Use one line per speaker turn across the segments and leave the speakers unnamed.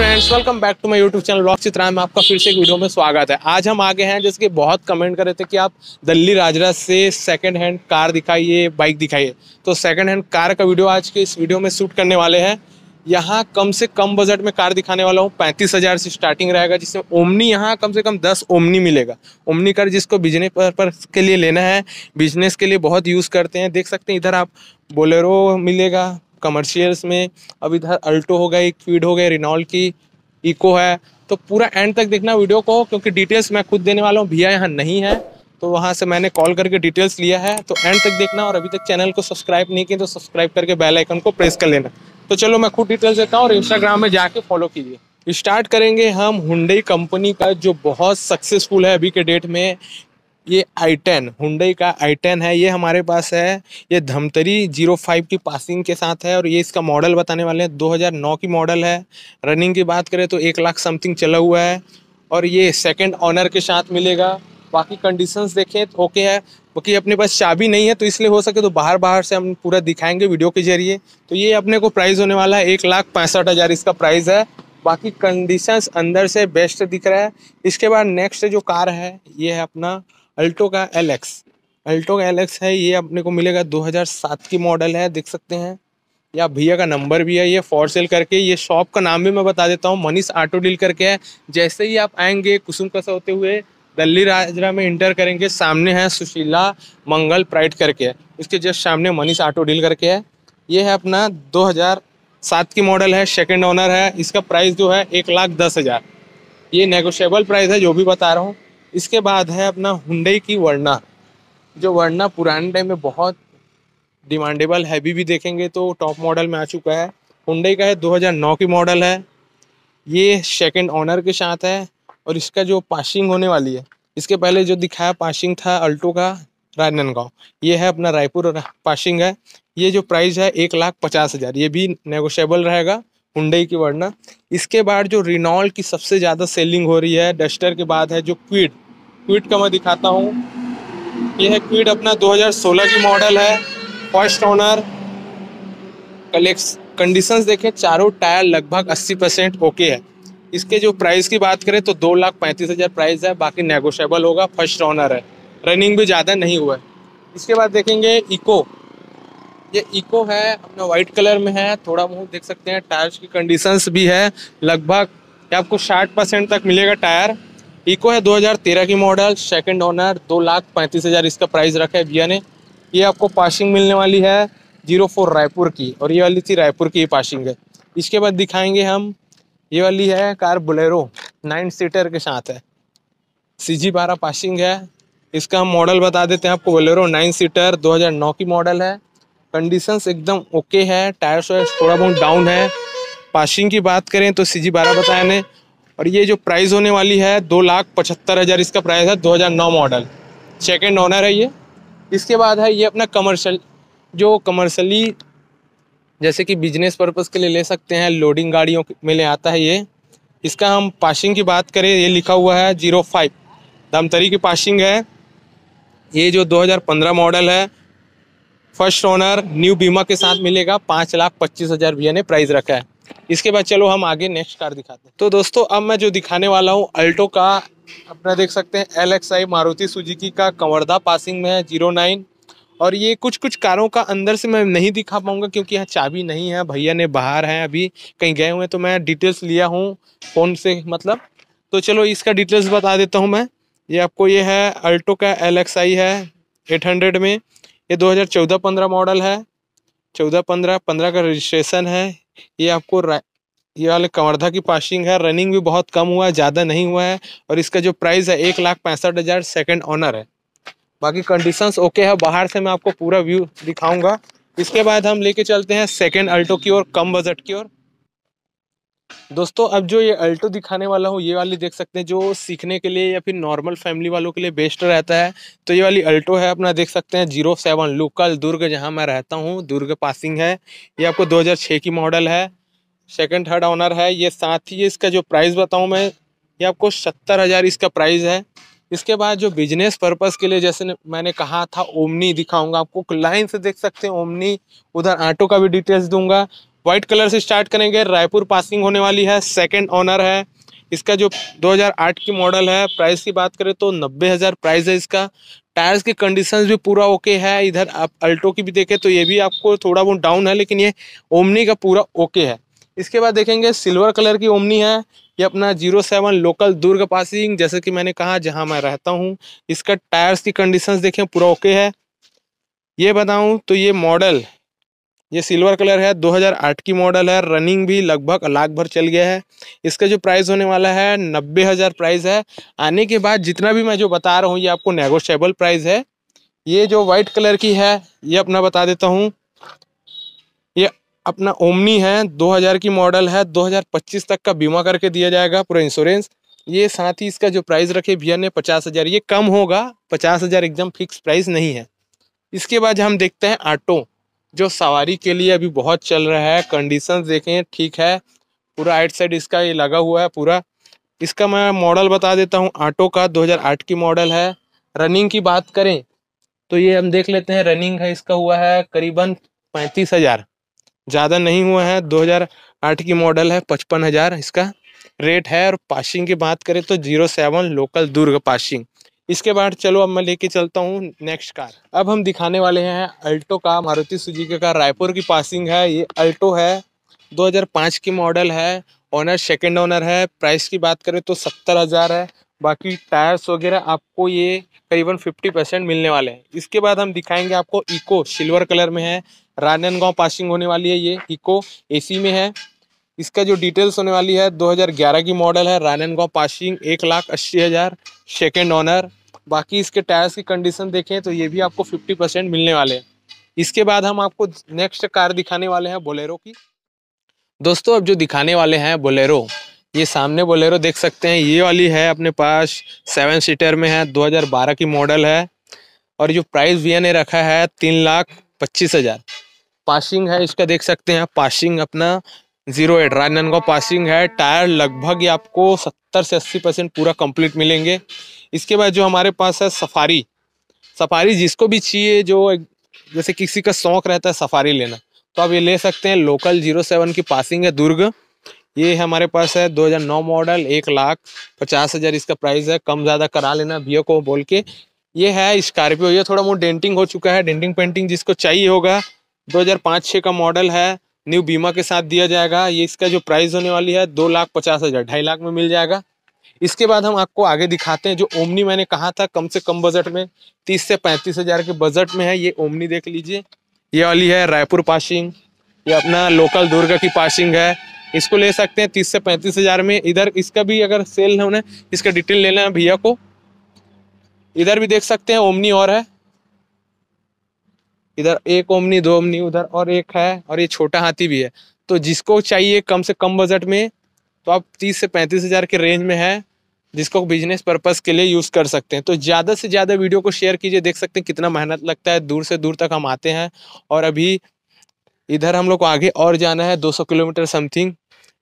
friends welcome back to my YouTube channel rock Chitra में आपका फिर से एक वीडियो में स्वागत है आज हम आगे हैं जिसके बहुत कमेंट कर रहे थे कि आप दिल्ली राजरा से सेकंड हैंड कार दिखाइए बाइक दिखाइए तो सेकंड हैंड कार का वीडियो आज के इस वीडियो में शूट करने वाले हैं यहाँ कम से कम बजट में कार दिखाने वाला हूँ पैंतीस हज़ार से स्टार्टिंग रहेगा जिसमें ओमनी यहाँ कम से कम दस ओमनी मिलेगा ओमनी कार जिसको बिजनेस पर्पज के लिए लेना है बिजनेस के लिए बहुत यूज़ करते हैं देख सकते हैं इधर आप बोलेरो मिलेगा कमर्शियल्स में अब इधर अल्टो हो गई क्वीड हो गई रिनॉल्ड की इको है तो पूरा एंड तक देखना वीडियो को क्योंकि डिटेल्स मैं खुद देने वाला हूँ भैया यहाँ नहीं है तो वहाँ से मैंने कॉल करके डिटेल्स लिया है तो एंड तक देखना और अभी तक चैनल को सब्सक्राइब नहीं किया तो सब्सक्राइब करके बेल आइकन को प्रेस कर लेना तो चलो मैं खुद डिटेल्स देता हूँ और इंस्टाग्राम में जाके फॉलो कीजिए स्टार्ट करेंगे हम हुंडई कंपनी का जो बहुत सक्सेसफुल है अभी के डेट में ये आई टेन हुडई का आई टेन है ये हमारे पास है ये धमतरी जीरो फाइव की पासिंग के साथ है और ये इसका मॉडल बताने वाले हैं दो हज़ार नौ की मॉडल है रनिंग की बात करें तो एक लाख समथिंग चला हुआ है और ये सेकंड ऑनर के साथ मिलेगा बाकी कंडीशंस देखें तो ओके है बाकी अपने पास चाबी नहीं है तो इसलिए हो सके तो बाहर बाहर से हम पूरा दिखाएंगे वीडियो के जरिए तो ये अपने को प्राइस होने वाला है एक लाख पैंसठ हज़ार इसका प्राइस है बाकी कंडीशंस अंदर से बेस्ट दिख रहा है इसके बाद नेक्स्ट जो कार है ये है अपना अल्टो का एल एक्स अल्टो का एल एक्स है ये अपने को मिलेगा 2007 की मॉडल है देख सकते हैं या भैया का नंबर भी है ये फॉर सेल करके ये शॉप का नाम भी मैं बता देता हूँ मनीष ऑटो डील करके है जैसे ही आप आएंगे कुसुम कसा होते हुए दिल्ली राजरा में इंटर करेंगे सामने है सुशीला मंगल प्राइड करके है उसके जस्ट सामने मनीष ऑटो डील करके है ये है अपना दो सात की मॉडल है सेकेंड ऑनर है इसका प्राइस जो है एक लाख दस हज़ार ये नेगोशियबल प्राइस है जो भी बता रहा हूँ इसके बाद है अपना हुंडई की वरना जो वरना पुराने टाइम में बहुत डिमांडेबल है भी देखेंगे तो टॉप मॉडल में आ चुका है हुंडई का है 2009 की मॉडल है ये सेकंड ऑनर के साथ है और इसका जो पासिंग होने वाली है इसके पहले जो दिखाया पासिंग था अल्टो का राजनांदगांव ये है अपना रायपुर पासिंग है ये जो प्राइस है एक लाख पचास हज़ार ये भी नेगोशियबल रहेगा हुडई की वरना इसके बाद जो रिनॉल्ड की सबसे ज़्यादा सेलिंग हो रही है डस्टर के बाद है जो क्विड क्विड का मैं दिखाता हूँ यह है क्विड अपना 2016 की मॉडल है फर्स्ट ऑनर कलेक्स कंडीशंस देखें चारों टायर लगभग 80 परसेंट ओके है इसके जो प्राइस की बात करें तो दो लाख पैंतीस हज़ार प्राइस है बाकी नेगोशियबल होगा फर्स्ट ऑनर है रनिंग भी ज़्यादा नहीं हुआ है इसके बाद देखेंगे इको ये इको है अपना वाइट कलर में है थोड़ा बहुत देख सकते हैं टायर्स की कंडीशंस भी है लगभग आपको 60 परसेंट तक मिलेगा टायर इको है 2013 की मॉडल सेकंड ओनर दो लाख पैंतीस हज़ार इसका प्राइस रखा है भैया ने ये आपको पासिंग मिलने वाली है जीरो फोर रायपुर की और ये वाली थी रायपुर की पासिंग है इसके बाद दिखाएंगे हम ये वाली है कार बुलेरो नाइन सीटर के साथ है सी जी बारह पासिंग है इसका हम मॉडल बता देते हैं आपको बोलेरो नाइन सीटर 2009 की मॉडल है कंडीशंस एकदम ओके है टायर्स वायर्स थोड़ा बहुत डाउन है पासिंग की बात करें तो सी जी बारह बताया ने और ये जो प्राइस होने वाली है दो लाख पचहत्तर हज़ार इसका प्राइस है 2009 मॉडल सेकेंड ऑनर है ये इसके बाद है ये अपना कमर्शल जो कमर्शली जैसे कि बिजनेस पर्पज़ के लिए ले सकते हैं लोडिंग गाड़ियों में ले आता है ये इसका हम पासिंग की बात करें ये लिखा हुआ है जीरो फाइव दमतरी की पासिंग है ये जो 2015 मॉडल है फर्स्ट ओनर न्यू बीमा के साथ मिलेगा पाँच लाख पच्चीस हज़ार भैया ने प्राइस रखा है इसके बाद चलो हम आगे नेक्स्ट कार दिखाते हैं तो दोस्तों अब मैं जो दिखाने वाला हूँ अल्टो का अपना देख सकते हैं L X I Maruti Suzuki का कंवर्धा पासिंग में है जीरो नाइन और ये कुछ कुछ कारों का अंदर से मैं नहीं दिखा पाऊंगा क्योंकि यहाँ चाबी नहीं है भैया ने बाहर हैं अभी कहीं गए हुए हैं तो मैं डिटेल्स लिया हूँ फ़ोन से मतलब तो चलो इसका डिटेल्स बता देता हूँ मैं ये आपको ये है अल्टो का एल एक्स आई है एट हंड्रेड में ये 2014-15 मॉडल है 14-15 15 का रजिस्ट्रेशन है ये आपको ये वाले कंवर्धा की पासिंग है रनिंग भी बहुत कम हुआ है ज़्यादा नहीं हुआ है और इसका जो प्राइस है एक लाख पैंसठ हज़ार सेकेंड ऑनर है बाकी कंडीशंस ओके है बाहर से मैं आपको पूरा व्यू दिखाऊंगा इसके बाद हम लेके चलते हैं सेकेंड अल्टो की ओर कम बजट की ओर दोस्तों अब जो ये अल्टो दिखाने वाला हूँ ये वाली देख सकते हैं जो सीखने के लिए या फिर नॉर्मल फैमिली वालों के लिए बेस्ट रहता है तो ये वाली अल्टो है अपना देख सकते हैं जीरो सेवन लोकल दुर्ग जहाँ मैं रहता हूँ दुर्ग पासिंग है ये आपको 2006 की मॉडल है सेकंड थर्ड ऑनर है ये साथ ही इसका जो प्राइस बताऊँ मैं ये आपको सत्तर हज़ार इसका प्राइस है इसके बाद जो बिजनेस पर्पस के लिए जैसे मैंने कहा था ओमनी दिखाऊंगा आपको लाइन से देख सकते हैं ओमनी उधर आटो का भी डिटेल्स दूंगा व्हाइट कलर से स्टार्ट करेंगे रायपुर पासिंग होने वाली है सेकंड ऑनर है इसका जो 2008 की मॉडल है प्राइस की बात करें तो नब्बे हज़ार प्राइस है इसका टायर्स की कंडीशन भी पूरा ओके है इधर आप अल्टो की भी देखें तो ये भी आपको थोड़ा बहुत डाउन है लेकिन ये ओमनी का पूरा ओके है इसके बाद देखेंगे सिल्वर कलर की ओमनी है ये अपना zero seven local Durg passing जैसे कि मैंने कहा जहाँ मैं रहता हूँ इसका टायर्स की कंडीशंस देखें पूरा ओके है ये बताऊँ तो ये मॉडल ये सिल्वर कलर है 2008 की मॉडल है रनिंग भी लगभग लाख भर चल गया है इसका जो प्राइस होने वाला है नब्बे हज़ार प्राइस है आने के बाद जितना भी मैं जो बता रहा हूँ ये आपको नेगोशियबल प्राइस है ये जो वाइट कलर की है ये अपना बता देता हूँ ये अपना ओमनी है 2000 की मॉडल है 2025 तक का बीमा करके दिया जाएगा पूरा इंश्योरेंस ये साथ ही इसका जो प्राइस रखे भैया ने पचास हज़ार ये कम होगा पचास हज़ार एकदम फिक्स प्राइस नहीं है इसके बाद हम देखते हैं आटो जो सवारी के लिए अभी बहुत चल रहा है कंडीशन देखें ठीक है पूरा आइट साइड इसका ये लगा हुआ है पूरा इसका मैं मॉडल बता देता हूँ ऑटो का 2008 की मॉडल है रनिंग की बात करें तो ये हम देख लेते हैं रनिंग है इसका हुआ है करीबन पैंतीस हजार ज़्यादा नहीं हुआ है 2008 की मॉडल है पचपन हजार इसका रेट है और पासिंग की बात करें तो zero seven local Durg passing इसके बाद चलो अब मैं लेके चलता हूँ नेक्स्ट कार अब हम दिखाने वाले हैं अल्टो का मारुति सुजी का रायपुर की पासिंग है ये अल्टो है 2005 की मॉडल है ऑनर सेकंड ऑनर है प्राइस की बात करें तो सत्तर हज़ार है बाकी टायर्स वगैरह आपको ये करीबन फिफ्टी परसेंट मिलने वाले हैं इसके बाद हम दिखाएंगे आपको इको सिल्वर कलर में है राजनांदगांव पासिंग होने वाली है ये इको ए में है इसका जो डिटेल्स होने वाली है 2011 की मॉडल है राजनांदगांव पासिंग एक लाख अस्सी हज़ार सेकेंड ऑनर बाकी इसके टायर्स की कंडीशन देखें तो ये भी आपको 50 परसेंट मिलने वाले हैं इसके बाद हम आपको नेक्स्ट कार दिखाने वाले हैं बोलेरो की दोस्तों अब जो दिखाने वाले हैं बोलेरो ये सामने बोलेरो देख सकते हैं ये वाली है अपने पास सेवन सीटर में है 2012 की मॉडल है और जो प्राइस वी ने रखा है तीन लाख पच्चीस हज़ार पासिंग है इसका देख सकते हैं पासिंग अपना जीरो एट राजनांदगांव पासिंग है टायर लगभग आपको सत्तर से अस्सी परसेंट पूरा कंप्लीट मिलेंगे इसके बाद जो हमारे पास है सफारी सफारी जिसको भी चाहिए जो जैसे किसी का शौक रहता है सफारी लेना तो आप ये ले सकते हैं लोकल जीरो सेवन की पासिंग है दुर्ग ये हमारे पास है 2009 मॉडल एक लाख पचास हज़ार इसका प्राइस है कम ज़्यादा करा लेना भैया को बोल के ये है स्कॉर्पियो ये थोड़ा बहुत डेंटिंग हो चुका है डेंटिंग पेंटिंग जिसको चाहिए होगा दो हज़ार का मॉडल है न्यू बीमा के साथ दिया जाएगा ये इसका जो प्राइस होने वाली है दो लाख पचास हज़ार ढाई लाख में मिल जाएगा इसके बाद हम आपको आगे दिखाते हैं जो ओमनी मैंने कहा था कम से कम बजट में तीस से पैंतीस हजार के बजट में है ये ओमनी देख लीजिए ये वाली है रायपुर पासिंग ये अपना लोकल दुर्ग की पासिंग है इसको ले सकते हैं तीस से पैंतीस हजार में इधर इसका भी अगर सेल है उन्हें इसका डिटेल लेना है भैया को इधर भी देख सकते हैं ओमनी और है इधर एक ओमनी दो ओमनी उधर और एक है और ये छोटा हाथी भी है तो जिसको चाहिए कम से कम बजट में तो आप तीस से पैंतीस हजार के रेंज में है जिसको बिजनेस पर्पस के लिए यूज़ कर सकते हैं तो ज़्यादा से ज़्यादा वीडियो को शेयर कीजिए देख सकते हैं कितना मेहनत लगता है दूर से दूर तक हम आते हैं और अभी इधर हम लोग को आगे और जाना है 200 किलोमीटर समथिंग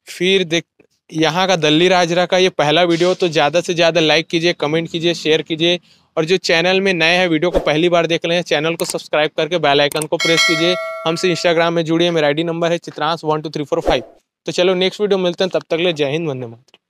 फिर देख यहाँ का दल्ली राजरा का ये पहला वीडियो तो ज़्यादा से ज़्यादा लाइक कीजिए कमेंट कीजिए शेयर कीजिए और जो चैनल में नए हैं वीडियो को पहली बार देख रहे हैं चैनल को सब्सक्राइब करके बेल आइकन को प्रेस कीजिए हमसे इंस्टाग्राम में जुड़िए मेरा आई नंबर है Chitransh one two three four five तो चलो नेक्स्ट वीडियो मिलते हैं तब तक ले जय हिंद वंदे मातरम